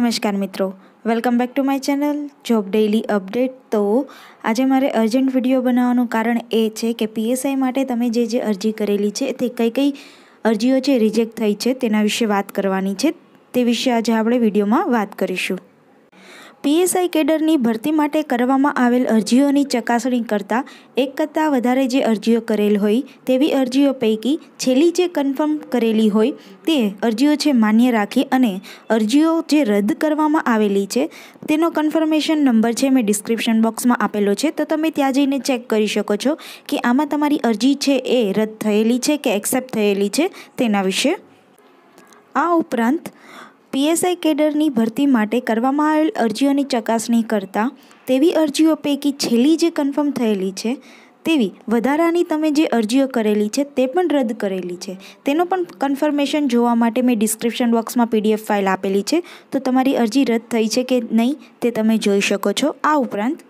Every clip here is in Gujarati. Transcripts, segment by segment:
નમસ્કાર મિત્રો welcome back to my channel job daily update તો આજે મારે અર્જન્ટ વિડીયો બનાવવાનું કારણ એ છે કે પીએસઆઈ માટે તમે જે જે અરજી કરેલી છે તે કઈ કઈ અરજીઓ છે રિજેક્ટ થઈ છે તેના વિશે વાત કરવાની છે તે વિશે આજે આપણે વિડીયોમાં વાત કરીશું પીએસઆઈ કેડરની ભરતી માટે કરવામાં આવેલ અરજીઓની ચકાસણી કરતાં એક કરતાં વધારે જે અરજીઓ કરેલ હોય તેવી અરજીઓ પૈકી છેલ્લી જે કન્ફર્મ કરેલી હોય તે અરજીઓ છે માન્ય રાખી અને અરજીઓ જે રદ કરવામાં આવેલી છે તેનો કન્ફર્મેશન નંબર છે મેં ડિસ્ક્રિપ્શન બોક્સમાં આપેલો છે તો તમે ત્યાં જઈને ચેક કરી શકો છો કે આમાં તમારી અરજી છે એ રદ થયેલી છે કે એક્સેપ્ટ થયેલી છે તેના વિશે આ ઉપરાંત પીએસઆઈ કેડરની ભરતી માટે કરવામાં આવેલ અરજીઓની ચકાસણી કરતા તેવી અરજીઓ પૈકી છેલ્લી જે કન્ફર્મ થયેલી છે તેવી વધારાની તમે જે અરજીઓ કરેલી છે તે પણ રદ કરેલી છે તેનો પણ કન્ફર્મેશન જોવા માટે મેં ડિસ્ક્રિપ્શન બોક્સમાં પીડીએફ ફાઇલ આપેલી છે તો તમારી અરજી રદ થઈ છે કે નહીં તે તમે જોઈ શકો છો આ ઉપરાંત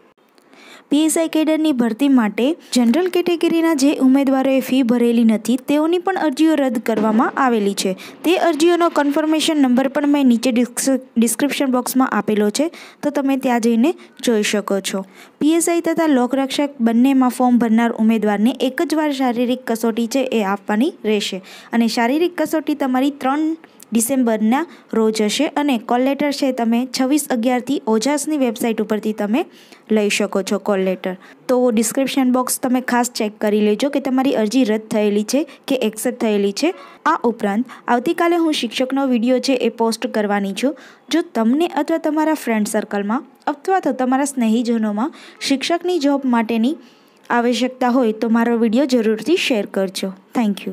પીએસઆઈ કેડરની ભરતી માટે જનરલ કેટેગરીના જે ઉમેદવારોએ ફી ભરેલી નથી તેઓની પણ અરજીઓ રદ કરવામાં આવેલી છે તે અરજીઓનો કન્ફર્મેશન નંબર પણ મેં નીચે ડિસ્ક્રિપ્શન બોક્સમાં આપેલો છે તો તમે ત્યાં જઈને જોઈ શકો છો પીએસઆઈ તથા લોકરક્ષક બંનેમાં ફોર્મ ભરનાર ઉમેદવારને એક જ વાર શારીરિક કસોટી છે એ આપવાની રહેશે અને શારીરિક કસોટી તમારી ત્રણ ડિસેમ્બરના રોજ હશે અને કોલ લેટર છે તમે છવ્વીસ અગિયારથી ઓજાસની વેબસાઇટ ઉપરથી તમે લઈ શકો છો કોલ લેટર તો ડિસ્ક્રિપ્શન બોક્સ તમે ખાસ ચેક કરી લેજો કે તમારી અરજી રદ થયેલી છે કે એક્સેપ્ટ થયેલી છે આ ઉપરાંત આવતીકાલે હું શિક્ષકનો વિડીયો છે એ પોસ્ટ કરવાની છું જો તમને અથવા તમારા ફ્રેન્ડ સર્કલમાં અથવા તો તમારા સ્નેહીજનોમાં શિક્ષકની જોબ માટેની આવશ્યકતા હોય તો મારો વિડીયો જરૂરથી શેર કરજો થેન્ક યુ